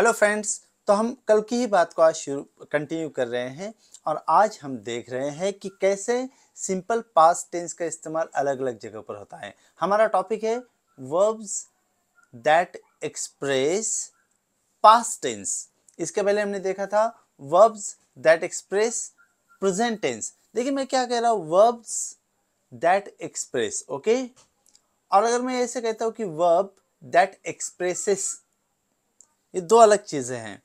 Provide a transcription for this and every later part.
Hello friends तो हम कल की ही बात को आज शुरू कंटिन्यू कर रहे हैं और आज हम देख रहे हैं कि कैसे सिंपल पास टेंस का इस्तेमाल अलग अलग जगह पर होता है हमारा टॉपिक है verbs that express past tense इसके पहले हमने देखा था verbs that express present tense देखिए मैं क्या कह रहा हूँ वर्ब्स दैट एक्सप्रेस ओके और अगर मैं ऐसे कहता हूँ कि वर्ब दैट एक्सप्रेसेस ये दो अलग चीजें हैं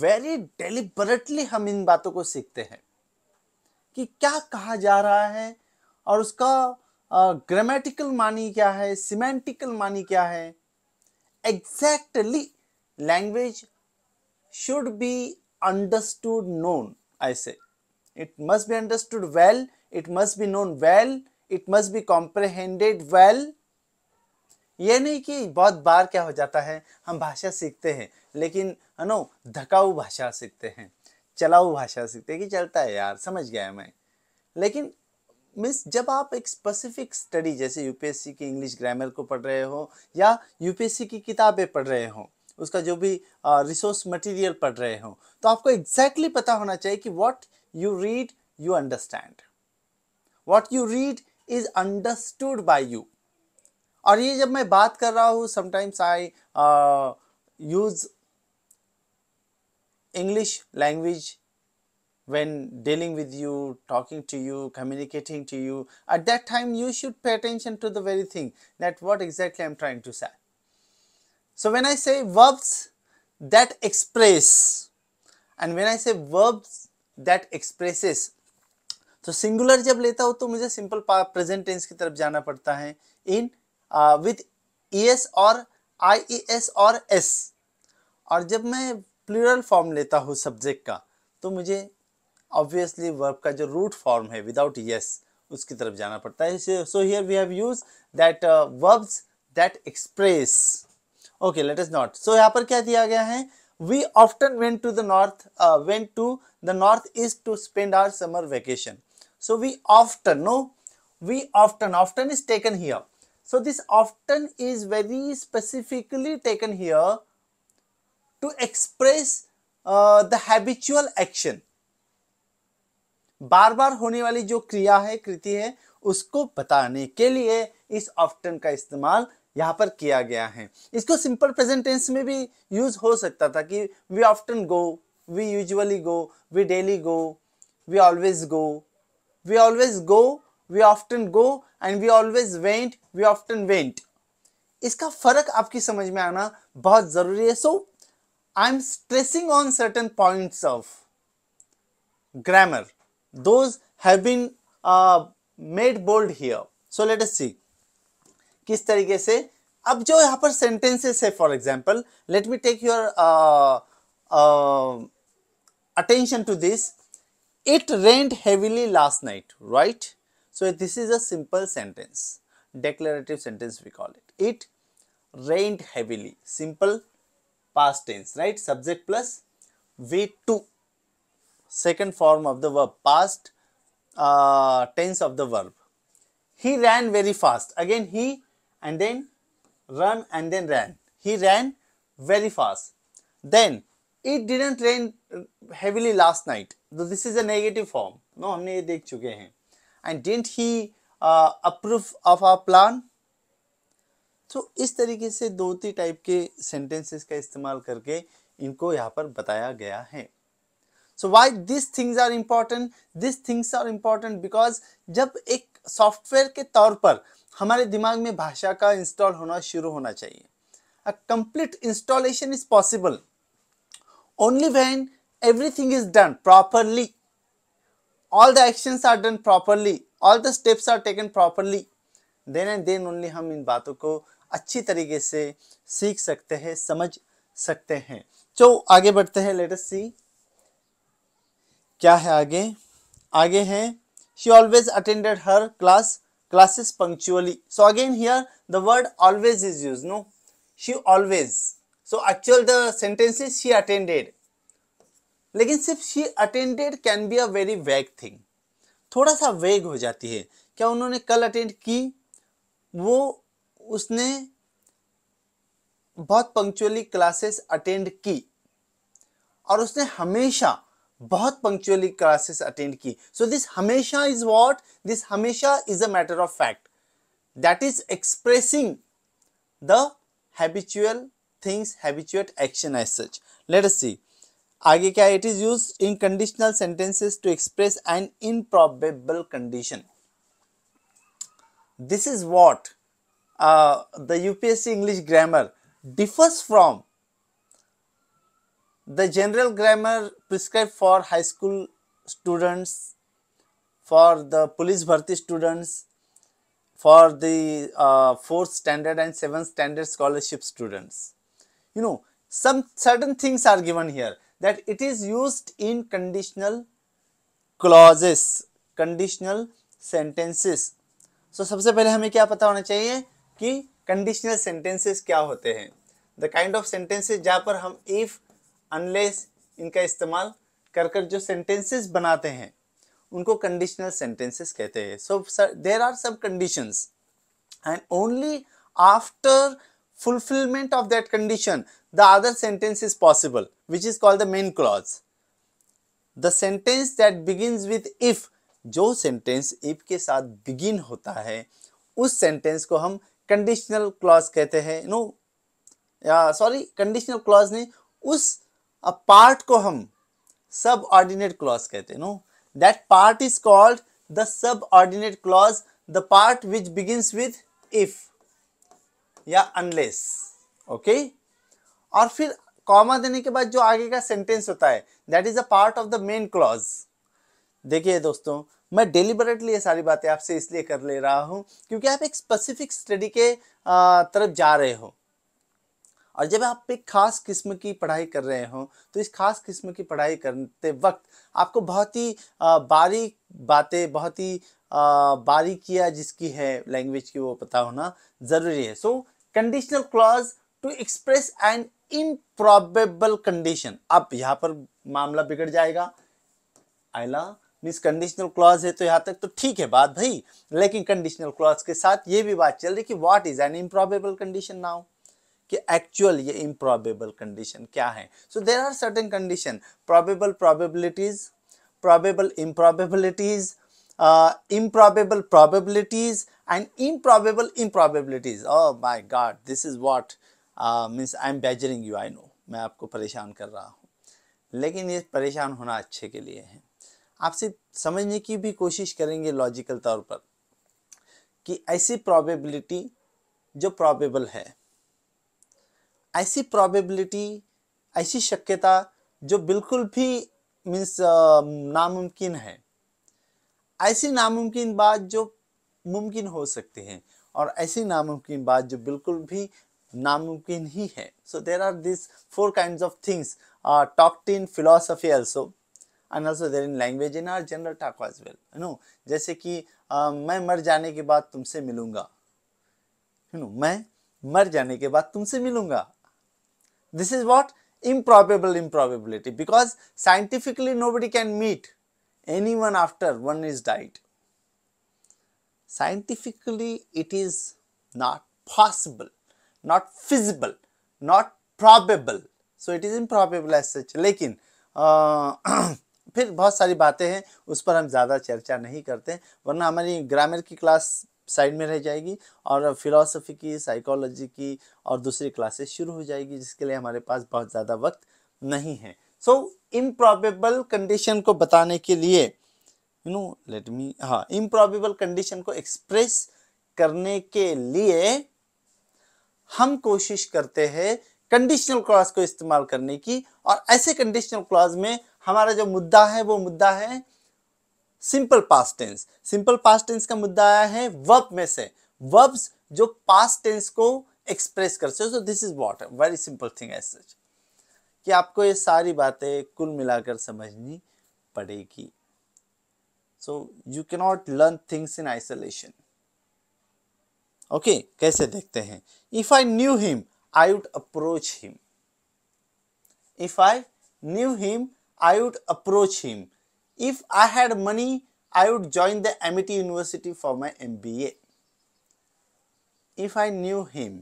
वेरी डेलीबरेटली हम इन बातों को सीखते हैं कि क्या कहा जा रहा है और उसका ग्रामेटिकल मानी क्या है सिमेंटिकल मानी क्या है exactly language should be understood known ऐसे it must be understood well it must be known well it must be comprehended well ये नहीं कि बहुत बार क्या हो जाता है हम भाषा सीखते हैं लेकिन है नो धकाऊ भाषा सीखते हैं चलाऊ भाषा सीखते हैं कि चलता है यार समझ गया है मैं लेकिन मिस जब आप एक स्पेसिफिक स्टडी जैसे यूपीएससी की इंग्लिश ग्रामर को पढ़ रहे हो या यूपीएससी की किताबें पढ़ रहे हो उसका जो भी रिसोर्स मटेरियल पढ़ रहे हो तो आपको एग्जैक्टली exactly पता होना चाहिए कि what you read you understand what you read is understood by you और ये जब मैं बात कर रहा हूँ sometimes I use English language when dealing with you talking to you communicating to you at that time you should pay attention to the very thing that what exactly i'm trying to say so when i say verbs that express and when i say verbs that expresses तो singular जब लेता हूँ तो मुझे simple present tense की तरफ जाना पड़ता है इन विथ ई एस और आई ई एस और एस और जब मैं प्लूरल फॉर्म लेता हूँ सब्जेक्ट का तो मुझे ऑब्वियसली वर्ब का जो रूट फॉर्म है विदाउट यस e उसकी तरफ जाना पड़ता है so here we have use that verbs that express okay let is not so यहाँ पर क्या दिया गया है we often went to the north went to the north is to spend our summer vacation so we often no we often often is taken here So this often is very specifically taken here to express uh, the habitual action. बार बार होने वाली जो क्रिया है कृति है उसको बताने के लिए इस ऑफ्टन का इस्तेमाल यहाँ पर किया गया है इसको सिंपल प्रेजेंटेंस में भी यूज हो सकता था कि we often go we usually go we daily go we always go we always go we often go and we always went we often went इसका फर्क आपकी समझ में आना बहुत जरूरी है so I am stressing on certain points of grammar those have been uh, made bold here so let us किस तरीके से अब जो यहाँ पर सेंटेंसेस है for example let me take your attention to this it rained heavily last night right So this is a simple sentence, declarative sentence we call it. It rained heavily, simple past tense, right? Subject plus V2, second form of the verb, past uh, tense of the verb. He ran very fast. Again, he and then run and then ran. He ran very fast. Then it didn't rain heavily last night. So this is a negative form. No, हमने ये देख चुके हैं. And then he approve of our plan तो इस तरीके से दो तीन टाइप के सेंटेंसेस का इस्तेमाल करके इनको यहाँ पर बताया गया है so why this things are important this things are important because जब एक सॉफ्टवेयर के तौर पर हमारे दिमाग में भाषा का इंस्टॉल होना शुरू होना चाहिए a complete installation is possible only when everything is done properly all the actions are done properly all the steps are taken properly then and then only hum in baaton ko achhi tarike se seekh sakte hain samajh sakte hain so aage badhte hain let us see kya hai aage aage hai she always attended her class classes punctually so again here the word always is used no she always so actual the sentence is she attended लेकिन सिर्फ she attended can be a very vague thing थोड़ा सा वेग हो जाती है क्या उन्होंने कल अटेंड की वो उसने बहुत पंक्चुअली क्लासेस अटेंड की और उसने हमेशा बहुत पंक्चुअली क्लासेस अटेंड की सो दिस हमेशा इज वॉट दिस हमेशा is a matter of fact that is expressing the habitual things habitual action as such let us see आगे क्या it is use in conditional sentences to express an improbable this is what uh, the UPSC English grammar differs from the general grammar prescribed for high school students, for the police bharti students, for the uh, fourth standard and seventh standard scholarship students. You know, some certain things are given here. that it is used in conditional clauses conditional sentences so सबसे पहले हमें क्या पता होना चाहिए कि conditional sentences क्या होते हैं द काइंड ऑफ सेंटेंसेस जहाँ पर हम इफ अनलेस इनका इस्तेमाल कर कर जो सेंटेंसेस बनाते हैं उनको कंडीशनल सेंटेंसेस कहते हैं so there are sub conditions and only after fulfillment of that condition, the other sentence is possible, which is called the main clause. The sentence that begins with if, जो sentence if के साथ begin होता है उस sentence को हम conditional clause कहते हैं नो या सॉरी conditional clause नहीं उस पार्ट को हम सब ऑर्डिनेट क्लॉज कहते हैं no that part is called the sub ordinate clause the part which begins with if या अनलेस ओके और फिर कॉमा देने के बाद जो आगे का सेंटेंस होता है that is a part of the main clause देखिए दोस्तों मैं डिलीबरेटली ये सारी बातें आपसे इसलिए कर ले रहा हूँ क्योंकि आप एक स्पेसिफिक स्टडी के तरफ जा रहे हो और जब आप एक खास किस्म की पढ़ाई कर रहे हो तो इस खास किस्म की पढ़ाई करते वक्त आपको बहुत ही बारीक बातें बहुत ही बारीकियाँ जिसकी है लैंग्वेज की वो पता होना ज़रूरी है so so, conditional clause to express an improbable condition अब यहां पर मामला बिगड़ जाएगा आयला मीन्स कंडीशनल क्लॉज है तो यहां तक तो ठीक है बात भाई लेकिन कंडीशनल क्लॉज के साथ ये भी बात चल रही कि what is an improbable condition now कि एक्चुअल ये इम्प्रॉबेबल कंडीशन क्या है so there are certain condition probable probabilities probable improbabilities uh, improbable probabilities and improbable improbabilities oh my god this is what uh, means i am badgering you i know मैं आपको परेशान कर रहा हूँ लेकिन ये परेशान होना अच्छे के लिए है आपसे समझने की भी कोशिश करेंगे लॉजिकल तौर पर कि ऐसी प्रोबेबिलिटी जो प्रॉबेबल है ऐसी प्रॉबेबिलिटी ऐसी शक्यता जो बिल्कुल भी मीन्स uh, नामुमकिन है ऐसी नामुमकिन बात जो मुमकिन हो सकती है और ऐसी नामुमकिन बात जो बिल्कुल भी नामुमकिन ही है so there are this four kind of things talked in philosophy also and also there in language in our general talk as well no जैसे कि uh, मैं मर जाने के बाद तुमसे मिलूंगा यू नो मैं मर जाने के बाद तुमसे मिलूंगा this is what improbability because scientifically nobody can meet anyone after one is died. Scientifically, it is not possible, not feasible, not probable. So it is improbable as such. लेकिन uh, फिर बहुत सारी बातें हैं उस पर हम ज़्यादा चर्चा नहीं करते वरना हमारी ग्रामर की क्लास साइड में रह जाएगी और फिलॉसफी की साइकोलॉजी की और दूसरी क्लासेस शुरू हो जाएगी जिसके लिए हमारे पास बहुत ज़्यादा वक्त नहीं है सो इम्प्रॉबेबल कंडीशन को बताने के लिए यू नो लेट मी हाँ इम्प्रॉबेबल कंडीशन को एक्सप्रेस करने के लिए हम कोशिश करते हैं कंडीशनल क्लॉज को इस्तेमाल करने की और ऐसे कंडीशनल क्लॉज में हमारा जो मुद्दा है वो मुद्दा है simple past tense simple past tense का मुद्दा आया है वर्ब में से वर्ब्स जो पास टेंस को एक्सप्रेस करते हो so this is what very simple thing as such कि आपको ये सारी बातें कुल मिलाकर समझनी पड़ेगी so you cannot learn things in isolation okay कैसे देखते हैं if I knew him I would approach him if I knew him I would approach him if I had money I would join the join university for my M B A if I knew him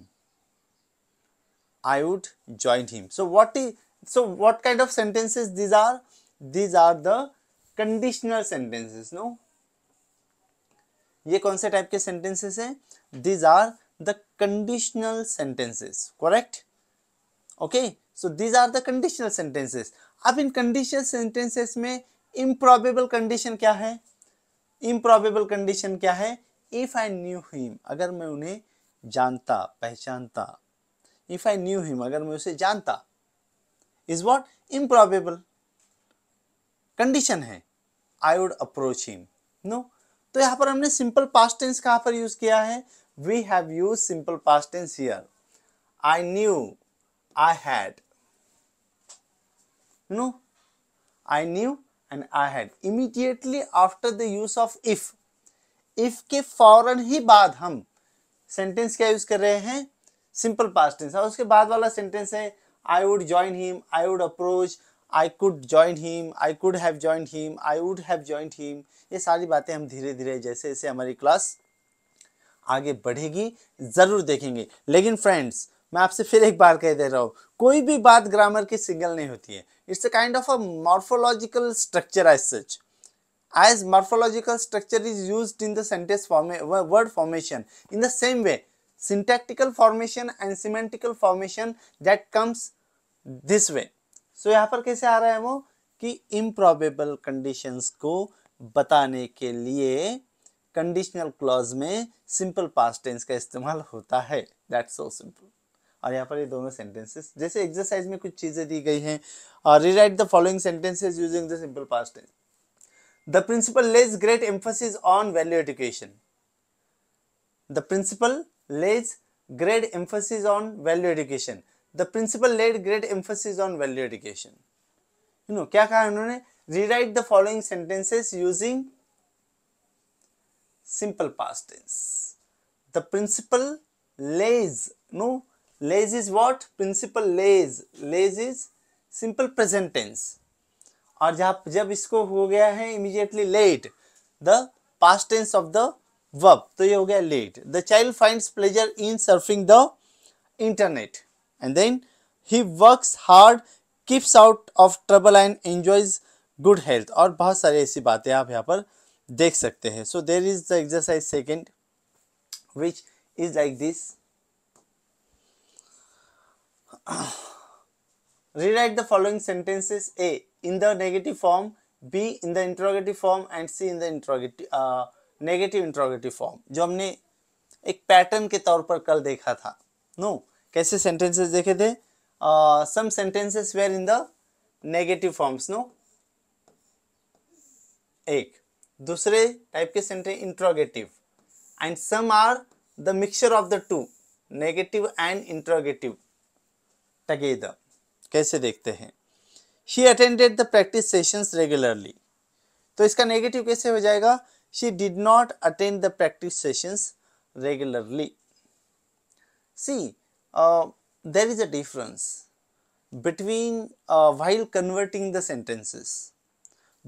I would join him so what is so what kind of sentences these are these are the conditional sentences no ये कौन से type के sentences हैं these are the conditional sentences correct okay so these are the conditional sentences अब इन conditional sentences में improbable condition क्या है इम्प्रॉबेबल कंडीशन क्या है इफ आई न्यू हिम अगर मैं उन्हें जानता पहचानता इफ आई न्यू हिम अगर मैं उसे जानता इज वॉट इम्प्रॉबेबल कंडीशन है I would approach him no तो यहां पर हमने सिंपल पास्ट टेंस कहां पर यूज किया है we have use simple past tense here I knew I had no I knew and I had immediately after the use of if if के फौरन ही बाद हम सेंटेंस क्या यूज कर रहे हैं सिंपल पास्ट टेंस और उसके बाद वाला सेंटेंस है I would join him, I would approach, I could join him I could have joined him I would have joined him ये सारी बातें हम धीरे धीरे जैसे जैसे हमारी क्लास आगे बढ़ेगी ज़रूर देखेंगे लेकिन फ्रेंड्स मैं आपसे फिर एक बार कह दे रहा हूँ कोई भी बात ग्रामर की सिंगल नहीं होती है it's a kind of a morphological structure as such as morphological structure is use in the sentence form word formation in the same way syntactical formation and semantical formation that comes this way so यहाँ पर कैसे आ रहा है वो कि improbable conditions को बताने के लिए कंडीशनल clause में simple past tense का इस्तेमाल होता है दैट सो सिंपल और यहाँ पर ये दोनों sentences जैसे एक्सरसाइज में कुछ चीज़ें दी गई हैं और rewrite the following sentences using the simple past tense the principal lays great emphasis on value education. The principal lays great emphasis on value education. The principal laid great emphasis on value education. You know क्या कहा उन्होंने rewrite the following sentences using simple past tense. The principal lays no lays is what principal lays lays is simple present tense. और जब जब इसको हो गया है immediately let the past tense of the verb तो ये हो गया let the child find pleasure in surfing the internet and then he works hard keeps out of trouble and enjoys good health और बहुत सारी ऐसी बातें आप यहाँ पर देख सकते हैं so there is the exercise second which is like this rewrite the following sentences a in the negative form b in the interrogative form and c in the interrogative uh, negative interrogative form जो हमने एक pattern के तौर पर कल देखा था no no, कैसे सेंटेंसेस देखे थे some sentences where in the negative forms no एक दूसरे टाइप के sentence interrogative and some are the mixture of the two negative and interrogative together कैसे देखते हैं he attended the practice sessions regularly तो इसका नेगेटिव कैसे हो जाएगा she did not attend the practice sessions regularly. See, uh, there is a difference between uh, while converting the sentences.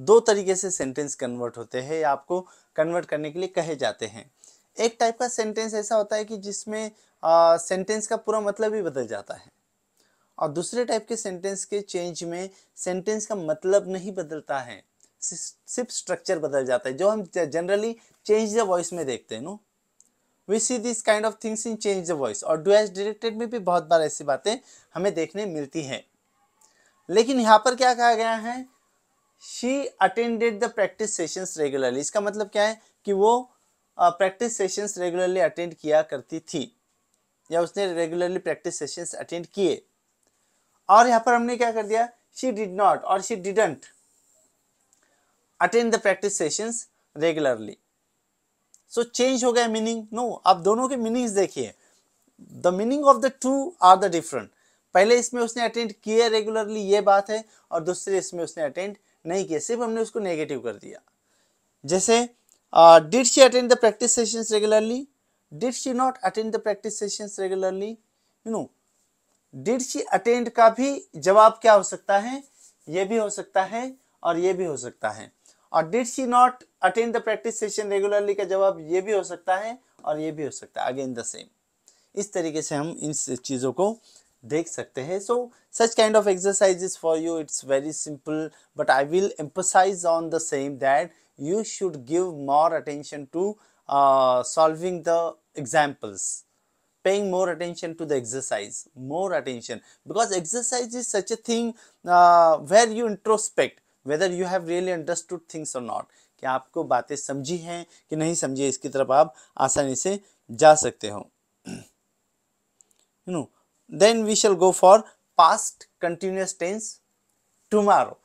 दो तरीके से सेंटेंस कन्वर्ट होते हैं या आपको कन्वर्ट करने के लिए कहे जाते हैं एक टाइप का सेंटेंस ऐसा होता है कि जिसमें सेंटेंस का पूरा मतलब ही बदल जाता है और दूसरे टाइप के सेंटेंस के चेंज में सेंटेंस का मतलब नहीं बदलता है सिर्फ स्ट्रक्चर बदल जाता है जो हम जनरली चेंज द वॉइस में देखते हैं no we see this kind of things in change the voice और डुएस डिरेक्टेड में भी बहुत बार ऐसी बातें हमें देखने मिलती हैं लेकिन यहाँ पर क्या कहा गया है she attended the practice sessions regularly इसका मतलब क्या है कि वो प्रैक्टिस सेशंस रेगुलरली अटेंड किया करती थी या उसने रेगुलरली प्रैक्टिस सेशंस अटेंड किए और यहाँ पर हमने क्या कर दिया शी डिड नॉट और she didn't attend the practice sessions regularly so change हो गया मीनिंग नो आप दोनों के मीनिंग्स देखिए the meaning of the two are the different पहले इसमें उसने अटेंड किया रेगुलरली ये बात है और दूसरे इसमें उसने अटेंड नहीं किया सिर्फ हमने उसको नेगेटिव कर दिया जैसे did she attend the practice sessions regularly did she not attend the practice sessions regularly you know did she attend का भी जवाब क्या हो सकता है ये भी हो सकता है और ये भी हो सकता है और did she not attend the practice session regularly का जवाब ये भी हो सकता है और ये भी हो सकता है अगेन द सेम इस तरीके से हम इन चीज़ों को देख सकते हैं so such kind of exercise is for you it's very simple but I will emphasise on the same that you should give more attention to solving the examples paying more attention to the exercise more attention because exercise is such a thing where you introspect whether you have really understood things और not कि आपको बातें समझी हैं कि नहीं समझी इसकी तरफ आप आसानी से जा सकते हो no then we shall go for past continuous tense tomorrow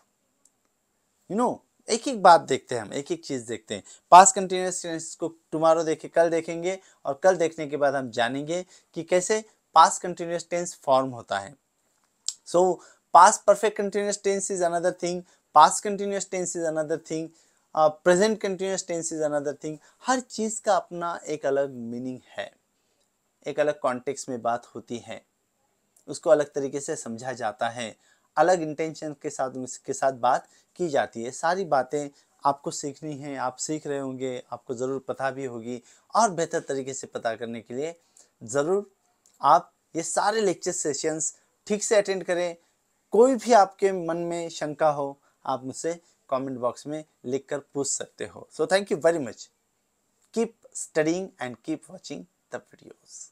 you know एक एक बात देखते हैं हम एक एक चीज़ देखते हैं पास कंटिन्यूस टेंस को टुमारो देखे कल देखेंगे और कल देखने के बाद हम जानेंगे कि कैसे पास कंटिन्यूस टेंस फॉर्म होता है so past perfect continuous tense is another thing past continuous tense is another thing present continuous tense is another thing हर चीज़ का अपना एक अलग मीनिंग है एक अलग कॉन्टेक्स में बात होती है उसको अलग तरीके से समझा जाता है अलग इंटेंशन के साथ के साथ बात की जाती है सारी बातें आपको सीखनी है आप सीख रहे होंगे आपको ज़रूर पता भी होगी और बेहतर तरीके से पता करने के लिए ज़रूर आप ये सारे लेक्चर सेशंस ठीक से अटेंड करें कोई भी आपके मन में शंका हो आप मुझसे कमेंट बॉक्स में लिखकर पूछ सकते हो so thank you very much keep studying and keep watching the videos